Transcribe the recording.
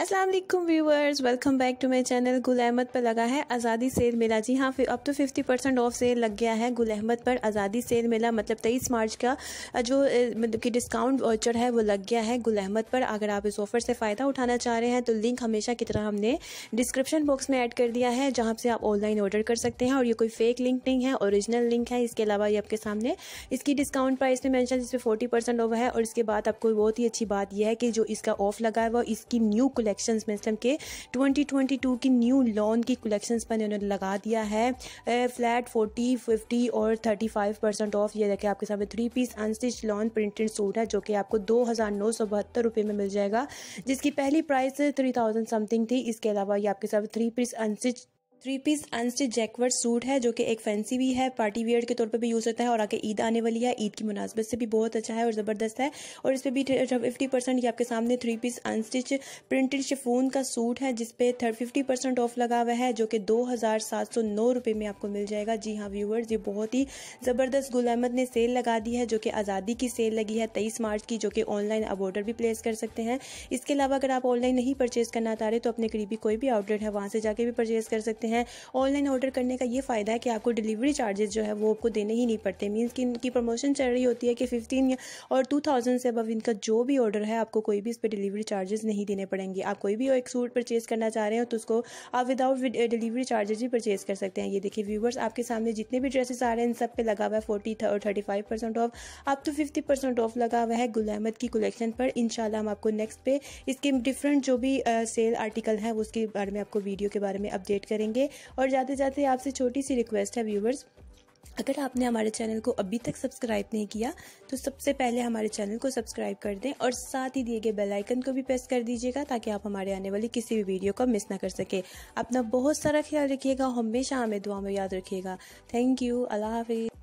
Aslam viewers welcome back to my channel Gul Ahmed पर लगा है आज़ादी सेल मेला जी हाँ अब तो फिफ्टी परसेंट ऑफ सेल लग गया है गुल अहमद पर आज़ादी सेल मेला मतलब तेईस मार्च का जो मतलब कि डिस्काउंट वाउचर है वो लग गया है गुल अहमद पर अगर आप इस ऑफर से फ़ायदा उठाना चाह रहे हैं तो लिंक हमेशा की तरह हमने डिस्क्रिप्शन बॉक्स में ऐड कर दिया है जहाँ से आप ऑनलाइन ऑर्डर कर सकते हैं और ये कोई फेक लिंक नहीं है ओरिजिनल लिंक है इसके अलावा ये आपके सामने इसकी डिस्काउंट प्राइस में मैंशन जिसमें फोर्टी परसेंट ऑफ है और इसके बाद आपको बहुत ही अच्छी बात यह है कि जो इसका ऑफ लगा है वो इसकी न्यू कुल कलेक्शन में इस टाइम के 2022 की न्यू लोन की कलेक्शंस पर इन्होंने लगा दिया है फ्लैट 40 50 और 35 परसेंट ऑफ ये देखें आपके सामने three piece unstitch lawn printed suit है जो कि आपको दो हज़ार रुपये में मिल जाएगा जिसकी पहली प्राइस थ्री थाउजेंड समथिंग थी इसके अलावा ये आपके सामने three piece unstitch three piece unstitch jacquard suit है जो कि एक फैंसी भी है पार्टी वियर के तौर पे भी यूज़ होता है और आगे ईद आने वाली है ईद की मुनासबत से भी बहुत अच्छा है और ज़बरदस्त है और इस पर भी फिफ्टी परसेंट ये आपके सामने three piece unstitch printed chiffon का सूट है जिसपे थर्ट फिफ्टी परसेंट ऑफ लगा हुआ है जो कि दो हज़ार सात सौ नौ रुपये में आपको मिल जाएगा जी हाँ व्यूअर्स ये बहुत ही ज़बरदस्त गुल अहमद ने सेल लगा दी है जो कि आज़ादी की सेल लगी है तेईस मार्च की जो कि ऑनलाइन आप ऑर्डर भी प्लेस कर सकते हैं इसके अलावा अगर आप ऑनलाइन नहीं परचेज़ करना चाह रहे तो अपने करीबी कोई भी आउटलेट है वहाँ से जाके भी परचेज़ कर सकते हैं हैं ऑनलाइन ऑर्डर करने का ये फ़ायदा है कि आपको डिलीवरी चार्जेस जो है वो आपको देने ही नहीं पड़ते मीन्स कि इनकी प्रमोशन चल रही होती है कि फिफ्टीन और टू थाउजेंड से अब इनका जो भी ऑर्डर है आपको कोई भी इस पर डिलीवरी चार्जेस नहीं देने पड़ेंगे आप कोई भी एक सूट परचेज़ करना चाह रहे हो तो उसको आप विदाउट डिलीवरी चार्जेज भी परचेज़ कर सकते हैं ये देखिए व्यूवर्स आपके सामने जितने भी ड्रेसेस आ रहे हैं इन सब पे लगा हुआ है फोर्टी और थर्टी फाइव परसेंट ऑफ आप तो फिफ्टी परसेंट ऑफ लगा हुआ है गुल अहमद की कलेक्शन पर इन हम आपको नेक्स्ट पे इसके डिफरेंट जो भी सेल आर्टिकल हैं उसके बारे में आपको वीडियो के बारे में अपडेट करेंगे करेंगे और जाते जाते आपसे छोटी सी रिक्वेस्ट है व्यूवर्स अगर आपने हमारे चैनल को अभी तक सब्सक्राइब नहीं किया तो सबसे पहले हमारे चैनल को सब्सक्राइब कर दें और साथ ही दिए गए बेल आइकन को भी प्रेस कर दीजिएगा ताकि आप हमारे आने वाली किसी भी वीडियो को मिस ना कर सके अपना बहुत सारा ख्याल रखिएगा हमेशा हमें दुआ में याद रखिएगा थैंक यू अल्लाह हाफिज़